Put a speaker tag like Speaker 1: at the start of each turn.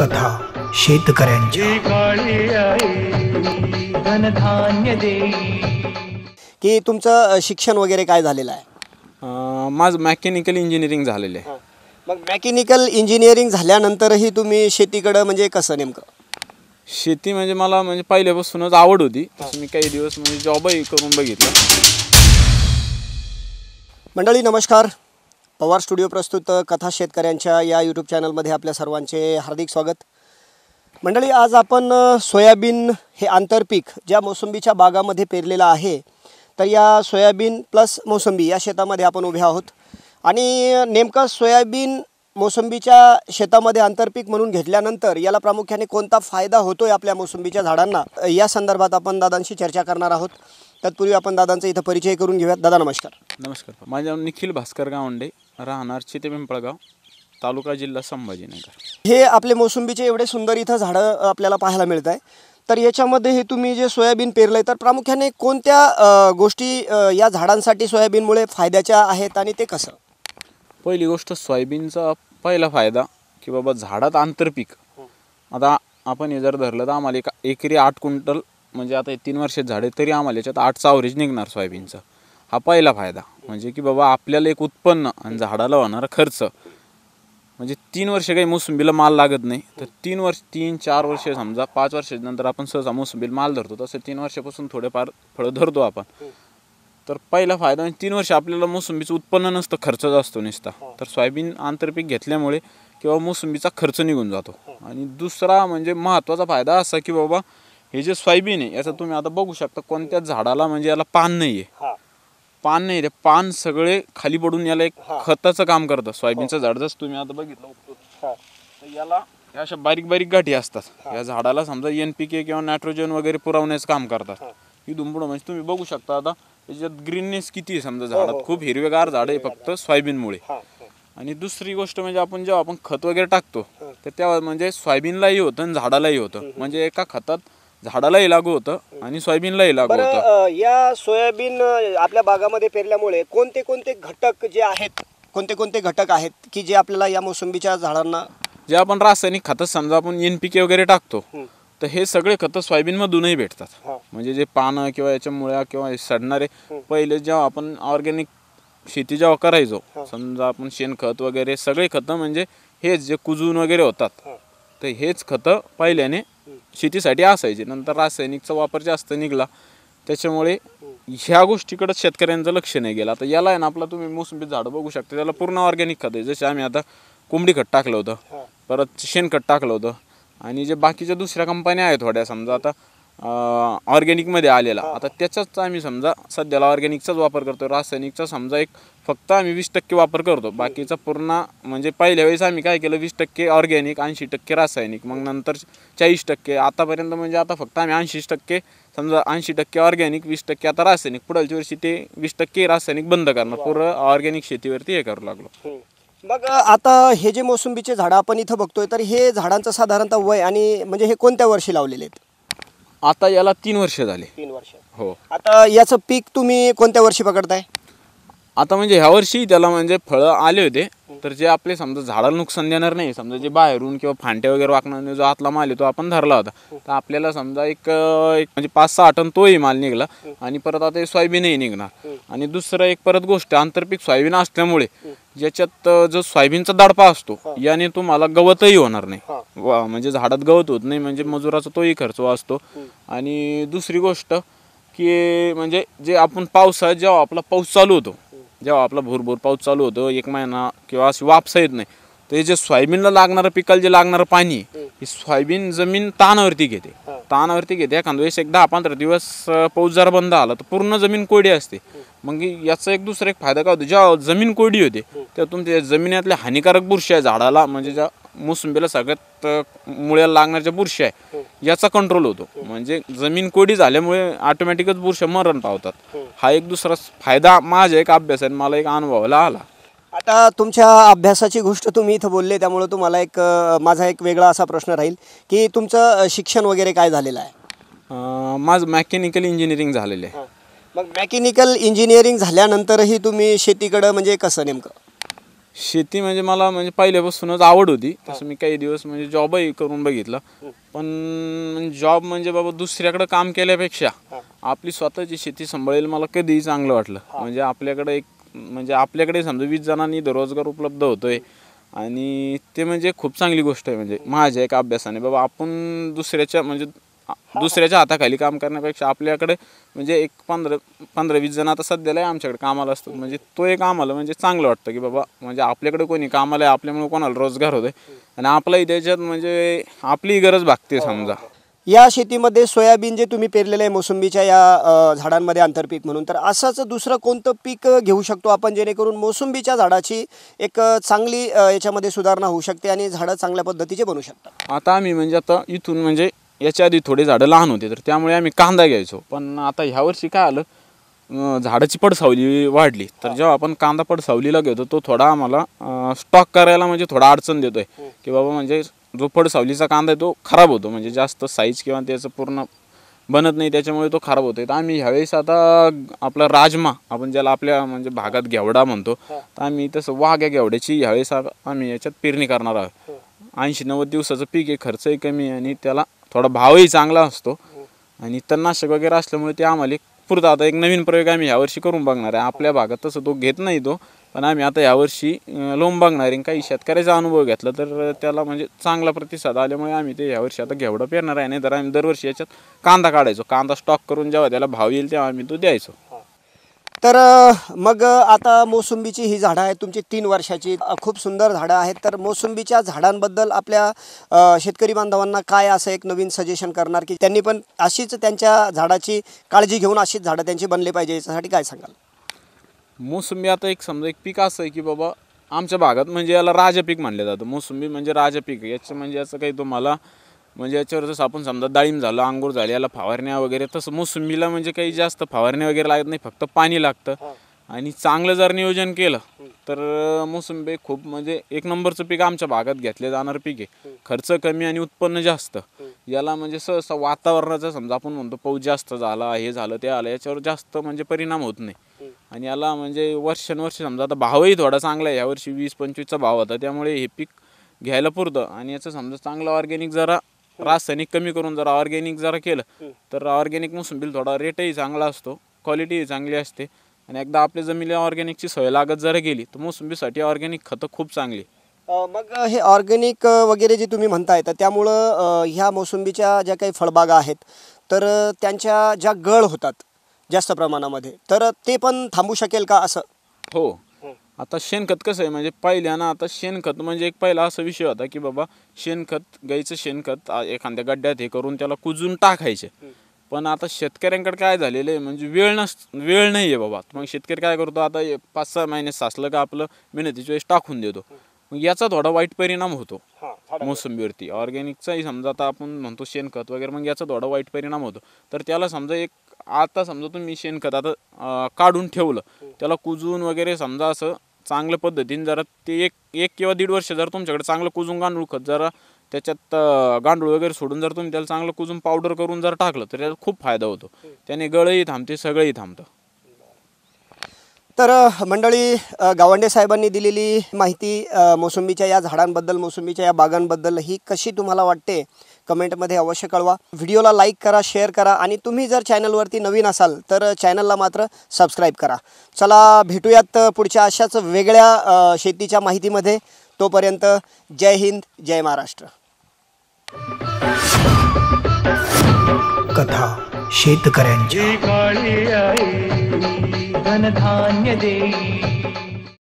Speaker 1: कथा शेतकऱ्यांची की तुमचं शिक्षण वगैरे काय झालेलं
Speaker 2: आहे माझं मॅकॅनिकल इंजिनिअरिंग झालेलं आहे
Speaker 1: मग मॅकॅनिकल इंजिनिअरिंग झाल्यानंतरही तुम्ही शेतीकडं म्हणजे कसं नेमकं
Speaker 2: शेती म्हणजे मला म्हणजे पहिल्यापासूनच आवड होती मी काही दिवस म्हणजे जॉबही करून बघितलं
Speaker 1: मंडळी नमस्कार पवार स्टुडिओ प्रस्तुत कथा शेतकऱ्यांच्या या यूट्यूब चॅनलमध्ये आपल्या सर्वांचे हार्दिक स्वागत मंडळी आज आपण सोयाबीन हे आंतरपीक ज्या मोसंबीच्या बागामध्ये पेरलेलं आहे तर या सोयाबीन प्लस मोसंबी या शेतामध्ये आपण उभे आहोत आणि नेमकं सोयाबीन मोसंबीच्या शेतामध्ये आंतरपीक म्हणून घेतल्यानंतर याला प्रामुख्याने कोणता फायदा होतोय आपल्या मोसंबीच्या झाडांना या संदर्भात आपण दादांशी चर्चा करणार आहोत तत्पूर्वी आपण दादांचा इथं परिचय करून घेऊयात दादा नमस्कार
Speaker 2: नमस्कार माझं नाव निखिल भास्कर गावंडे राहणार चिते पिंपळगाव तालुका जिल्हा संभाजीनगर
Speaker 1: हे आपले मोसंबीचे एवढे सुंदर इथं झाडं आपल्याला पाहायला मिळत आहे तर याच्यामध्ये हे तुम्ही जे सोयाबीन पेरलं आहे तर प्रामुख्याने कोणत्या गोष्टी या झाडांसाठी सोयाबीनमुळे फायद्याच्या आहेत आणि ते कसं
Speaker 2: पहिली गोष्ट सोयाबीनचा पहिला फायदा की बाबा झाडात आंतरपीक आता आपण हे जर धरलं तर आम्हाला एक एकरी आठ क्विंटल म्हणजे आता तीन वर्षात झाडे तरी आम्हाला याच्यात आठचा ॲव्हरेज निघणार सोयाबीनचा हा पहिला फायदा म्हणजे की बाबा आपल्याला एक उत्पन्न आणि झाडाला होणारा खर्च म्हणजे तीन वर्ष काही मोसंबीला माल लागत नाही तर तीन वर्ष तीन चार वर्ष समजा पाच नंतर आपण सहसा मोसंबीला माल धरतो तसं तीन वर्षापासून थोडेफार फळं धरतो आपण तर पहिला फायदा म्हणजे तीन वर्ष आपल्याला मोसंबीचं उत्पन्न नसतं खर्च असतो नुसता तर सोयाबीन आंतरपीक घेतल्यामुळे किंवा मोसंबीचा खर्च निघून जातो आणि दुसरा म्हणजे महत्त्वाचा फायदा असा की बाबा हे जे सोयाबीन आहे याचं तुम्ही आता बघू शकता कोणत्या झाडाला म्हणजे याला पान नाही आहे पान नाही रे पान सगळे खाली पडून याला एक खताचं काम करतं सोयाबीनचं हो. झाड जसं तुम्ही आता बघितलं याला या अशा बारीक बारीक गाठी असतात या झाडाला समजा एन पी के किंवा नायट्रोजन वगैरे पुरवण्याचं काम करतात ही दुमपुड म्हणजे तुम्ही बघू शकता आता त्याच्यात ग्रीननेस किती आहे समजा हो, झाडात हो. खूप हिरवेगार झाड आहे फक्त सोयाबीनमुळे आणि दुसरी गोष्ट म्हणजे आपण जेव्हा आपण खत वगैरे टाकतो तर तेव्हा म्हणजे सोयाबीनलाही होतं आणि झाडालाही होतं म्हणजे एका खतात झाडालाही लागू होतं आणि सोयाबीनलाही लागू होतं
Speaker 1: या सोयाबीन आपल्या बागामध्ये पेरल्यामुळे कोणते कोणते घटक जे आहेत कोणते कोणते घटक आहेत की जे आपल्याला या मोसंबीच्या झाडांना
Speaker 2: जे आपण रासायनिक खतं समजा आपण एन पी के वगैरे टाकतो तर हे सगळे खतं सोयाबीनमधूनही भेटतात म्हणजे जे पानं किंवा याच्या मुळ्या किंवा सडणारे पहिले जेव्हा आपण ऑर्गॅनिक शेती जेव्हा करायचो समजा आपण शेणखत वगैरे सगळे खतं म्हणजे हेच जे कुजून वगैरे होतात तर हेच खतं पहिल्याने शेतीसाठी असायचे नंतर रासायनिकचा वापर जास्त निघला त्याच्यामुळे हो. ह्या गोष्टीकडं शेतकऱ्यांचं लक्ष नाही गेलं आता याला आहे ना आपला तुम्ही मोसंबी झाडं बघू शकता त्याला पूर्ण ऑर्गॅनिक खत आहे जसे आम्ही आता कोंबडी खत टाकलं होतं परत शेणखत टाकलं होतं आणि जे बाकीच्या दुसऱ्या कंपन्या आहेत थोड्या समजा आता मध्ये आलेला आता त्याचाच आम्ही समजा सध्याला ऑर्गॅनिकचाच वापर करतो रासायनिकचा समजा एक फक्त आम्ही वीस टक्के वापर करतो हो. बाकीचा पूर्ण म्हणजे पहिल्या वेळेस आम्ही काय केलं वीस टक्के ऑर्गॅनिक ऐंशी टक्के रासायनिक मग हो. नंतर चाळीस टक्के आतापर्यंत म्हणजे आता फक्त आम्ही ऐंशी टक्के समजा ऐंशी टक्के ऑर्गॅनिक वीस टक्के आता रासायनिक पुढच्या वर्षी ते वीस टक्के रासायनिक बंद करणं पूर्ण ऑर्गॅनिक शेतीवरती हे करू लागलो हो.
Speaker 1: मग आता हे जे मोसंबीचे झाडं आपण इथं बघतोय तर हे झाडांचं साधारणतः वय आणि म्हणजे हे कोणत्या वर्षी लावलेले
Speaker 2: आहेत आता याला तीन वर्ष झाले तीन वर्ष हो
Speaker 1: आता याचं पीक तुम्ही कोणत्या वर्षी पकडताय
Speaker 2: आता म्हणजे ह्या वर्षी त्याला म्हणजे फळं आले होते तर जे आपले समजा झाडाला नुकसान देणार नाही समजा जे बाहेरून किंवा फांटे वगैरे वाकणार नाही जो आतला माल आहे तो आपण धरला होता तर आपल्याला समजा एक म्हणजे पाच सहा टन तोही माल निघला आणि परत आता सोयाबीनही निघणार आणि दुसरं एक परत गोष्ट आंतरपीक सोयाबीन असल्यामुळे ज्याच्यात जो सोयाबीनचा दडपा असतो हो. याने तुम्हाला गवतही होणार नाही हो. वा म्हणजे झाडात गवत होत नाही म्हणजे मजुराचा तोही खर्च वाचतो आणि दुसरी गोष्ट की म्हणजे जे आपण पावसाळ्यात जेव्हा आपला पाऊस चालू होतो जेव्हा आपला भरभूर पाऊस चालू होतो एक महिना किंवा अशी वापसा येत नाही तर जे सोयाबीनला लागणारं पिकाला जे लागणारं पाणी हे सोयाबीन जमीन ताणावरती घेते ताणावरती घेते एखाद्या वेळेस एक दहा पंधरा दिवस पाऊस जर बंद आला तर पूर्ण जमीन कोडी असते मग याचा एक दुसरा एक फायदा काय होतो जेव्हा जमीन कोरडी होते तेव्हा तुमच्या जमिनीतल्या हानिकारक बुरशी आहे झाडाला म्हणजे ज्या मोसंबीला सगळ्यात मुळ्या मुळ्याला लागणाऱ्या बुरशी आहे हो. याचा कंट्रोल होतो हो. म्हणजे जमीन कोडी झाल्यामुळे ऑटोमॅटिकच बुरशी मरण पावतात हो. हा एक दुसरा फायदा माझ्या एक अभ्यास आहे मला एक अनुभवाला आला
Speaker 1: आता तुमच्या अभ्यासाची गोष्ट तुम्ही इथं बोलले त्यामुळे तुम्हाला एक माझा एक वेगळा असा प्रश्न राहील की तुमचं शिक्षण वगैरे काय
Speaker 2: झालेलं आहे माझं मेकॅनिकल इंजिनिअरिंग झालेलं आहे
Speaker 1: मग मॅकॅनिकल इंजिनिअरिंग झाल्यानंतरही तुम्ही शेतीकडं म्हणजे कसं नेमकं
Speaker 2: शेती म्हणजे मला म्हणजे पहिल्यापासूनच आवड होती तसं मी काही दिवस म्हणजे जॉबही करून बघितला पण जॉब म्हणजे बाबा दुसऱ्याकडे काम केल्यापेक्षा आपली स्वतःची शेती सांभाळेल मला कधीही चांगलं वाटलं म्हणजे आपल्याकडे एक म्हणजे आपल्याकडे समजा वीस जणांनी रोजगार उपलब्ध होतोय आणि ते म्हणजे खूप चांगली गोष्ट आहे म्हणजे माझ्या एका अभ्यासाने बाबा आपण दुसऱ्याच्या म्हणजे दुसऱ्याच्या हाताखाली काम करण्यापेक्षा आपल्याकडे म्हणजे एक पंधरा पंधरा वीस जण आता सध्याला आमच्याकडे कामाला असतात म्हणजे तो एक आम्हाला म्हणजे चांगलं वाटतं की बाबा म्हणजे आपल्याकडे कोणी कामाला आहे आपल्यामुळे कोणाला रोजगार होतोय आणि आपलाही त्याच्यात म्हणजे आपली गरज भागते समजा या
Speaker 1: शेतीमध्ये सोयाबीन जे तुम्ही पेरलेलं आहे मोसंबीच्या या झाडांमध्ये आंतरपीक म्हणून तर असंच दुसरं कोणतं पीक घेऊ शकतो आपण जेणेकरून मोसंबीच्या झाडाची एक चांगली याच्यामध्ये सुधारणा होऊ शकते आणि झाडं चांगल्या पद्धतीचे बनू शकतात
Speaker 2: आता आम्ही म्हणजे आता इथून म्हणजे याच्या आधी थोडे झाडं लहान होते तर त्यामुळे आम्ही कांदा घ्यायचो पण आता वर्षी काय आलं झाडाची पडसावली वाढली तर जेव्हा आपण कांदा पडसावलीला घेतो तो थोडा आम्हाला स्टॉक करायला म्हणजे थोडा अडचण आहे हो. की बाबा म्हणजे जो पडसावलीचा कांदा आहे तो खराब होतो म्हणजे जास्त साईज किंवा त्याचं पूर्ण बनत नाही त्याच्यामुळे तो खराब होतोय तर आम्ही ह्यावेळेस आता आपला राजमा आपण ज्याला आपल्या म्हणजे भागात घेवडा म्हणतो तर आम्ही तसं वाघ्या या घेवड्याची ह्यावेळेस आम्ही याच्यात पेरणी करणार आहोत हो. ऐंशी नव्वद दिवसाचं पीक आहे खर्चही कमी आणि त्याला थोडा भावही चांगला असतो हो. आणि तणनाशक वगैरे असल्यामुळे ते आम्हाला पुरतं आता एक नवीन प्रयोग आम्ही यावर्षी करून बघणार आहे आपल्या भागात तसं तो घेत नाही तो पण आम्ही आता यावर्षी लोंब बघणार आहे काही शेतकऱ्याचा अनुभव घेतला तर त्याला म्हणजे चांगला प्रतिसाद आल्यामुळे आम्ही ते यावर्षी आता घेवडं पेरणार आहे नाही तर आम्ही दरवर्षी याच्यात कांदा काढायचो कांदा स्टॉक करून जेव्हा त्याला भाव येईल तेव्हा आम्ही तो द्यायचो
Speaker 1: तर मग आता मोसंबीची ही झाडं आहेत तुमची तीन वर्षाची खूप सुंदर झाडं आहेत तर मोसंबीच्या झाडांबद्दल आपल्या शेतकरी बांधवांना काय असं एक नवीन सजेशन करणार की त्यांनी पण अशीच त्यांच्या झाडाची काळजी घेऊन अशीच झाडं त्यांची बनली पाहिजे याच्यासाठी काय सांगाल
Speaker 2: मोसंबी आता एक समजा एक पीक असं आहे की बाबा आमच्या भागात म्हणजे याला राजपीक मानलं जातं मोसंबी म्हणजे राजपीक याचं म्हणजे याचं काही तुम्हाला म्हणजे याच्यावर जसं आपण समजा डाळिंब झालं अंगूर झाले याला फवारण्या वगैरे तसं मोसंबीला म्हणजे काही जास्त फवारण्या वगैरे लागत नाही फक्त पाणी लागतं आणि चांगलं जर नियोजन केलं तर मोसंबी खूप म्हणजे एक नंबरचं पीक आमच्या भागात घेतले जाणारं पीक आहे खर्च कमी आणि उत्पन्न जास्त याला म्हणजे सहसा वातावरणाचा समजा आपण म्हणतो पाऊस जास्त झाला हे झालं ते आलं याच्यावर जास्त म्हणजे परिणाम होत नाही आणि याला म्हणजे वर्षानुवर्ष समजा आता भावही थोडा चांगला आहे यावर्षी वीस पंचवीसचा भाव होता त्यामुळे हे पीक घ्यायला पुरतं आणि याचं समजा चांगलं ऑर्गॅनिक जरा हो. रासायनिक कमी करून जर ऑर्गॅनिक जरा केलं तर ऑर्गॅनिक मोसंबीला थोडा रेटही चांगला असतो क्वालिटीही चांगली असते आणि एकदा आपल्या जमिनीला ऑर्गॅनिकची सोय लागत जर गेली तर मोसंबीसाठी ऑर्गॅनिक खतं खूप चांगली
Speaker 1: मग हे ऑर्गॅनिक वगैरे जे तुम्ही म्हणताय तर त्यामुळं ह्या मोसंबीच्या ज्या काही फळबागा आहेत तर त्यांच्या ज्या गळ होतात जास्त प्रमाणामध्ये तर ते पण थांबू शकेल का असं हो
Speaker 2: आता शेणखत कसं आहे म्हणजे ना आता शेणखत म्हणजे एक पहिला असा विषय होता की बाबा शेणखत गाईचं शेणखत एखाद्या गड्ड्यात हे करून त्याला कुजून टाकायचे पण आता शेतकऱ्यांकडे काय झालेलं आहे म्हणजे वेळ नस वेळ नाही आहे बाबा मग शेतकरी काय करतो आता पाच सहा महिने साचलं का आपलं मेहनतीच्या वेळेस टाकून देतो मग याचा थोडा वाईट परिणाम होतो मोसंबीवरती ऑर्गॅनिकचाही समजा आता आपण म्हणतो शेणखत वगैरे मग याचा थोडा वाईट परिणाम होतो तर त्याला समजा एक आता समजा तुम्ही शेणखत आता काढून ठेवलं हो. त्याला कुजून वगैरे समजा असं चांगल्या पद्धतीने जरा ते एक एक किंवा दीड वर्ष जर तुमच्याकडे चांगलं कुजून गांडूळ खत जरा त्याच्यात गांडूळ वगैरे सोडून जर तुम्ही त्याला चांगलं कुजून पावडर करून जर टाकलं तर त्याचा खूप फायदा होतो हो. त्याने गळही थांबते सगळंही थांबतं
Speaker 1: तर मंडळी गावंडे साहेबांनी दिलेली माहिती मोसंबीच्या या झाडांबद्दल मोसंबीच्या या बागांबद्दल ही कशी तुम्हाला वाटते कमेंट कमेंटमध्ये अवश्य कळवा व्हिडिओला लाईक करा शेअर करा आणि तुम्ही जर चॅनलवरती नवीन असाल तर चॅनलला मात्र सबस्क्राईब करा चला भेटूयात पुढच्या अशाच वेगळ्या शेतीच्या माहितीमध्ये तोपर्यंत जय हिंद जय महाराष्ट्र कथा शेतकऱ्यांची धनधान्य देई